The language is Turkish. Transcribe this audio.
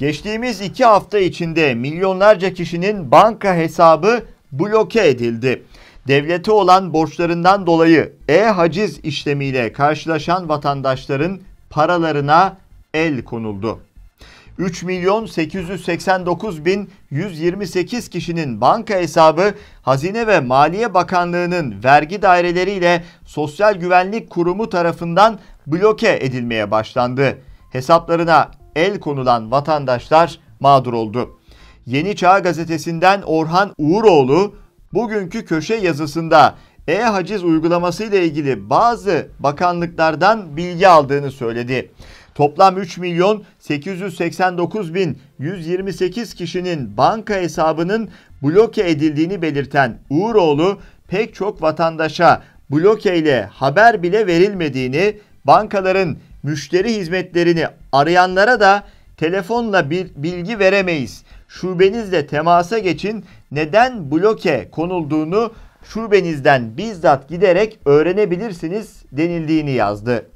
Geçtiğimiz iki hafta içinde milyonlarca kişinin banka hesabı bloke edildi. Devlete olan borçlarından dolayı e-haciz işlemiyle karşılaşan vatandaşların paralarına el konuldu. 3 milyon 889 bin 128 kişinin banka hesabı Hazine ve Maliye Bakanlığı'nın vergi daireleriyle Sosyal Güvenlik Kurumu tarafından bloke edilmeye başlandı. Hesaplarına el konulan vatandaşlar mağdur oldu. Yeni Çağ gazetesinden Orhan Uğuroğlu bugünkü köşe yazısında e-haciz uygulaması ile ilgili bazı bakanlıklardan bilgi aldığını söyledi. Toplam 3 milyon 889 bin 128 kişinin banka hesabının bloke edildiğini belirten Uğuroğlu pek çok vatandaşa bloke ile haber bile verilmediğini, bankaların müşteri hizmetlerini arayanlara da telefonla bir bilgi veremeyiz. Şubenizle temasa geçin. Neden bloke konulduğunu şubenizden bizzat giderek öğrenebilirsiniz denildiğini yazdı.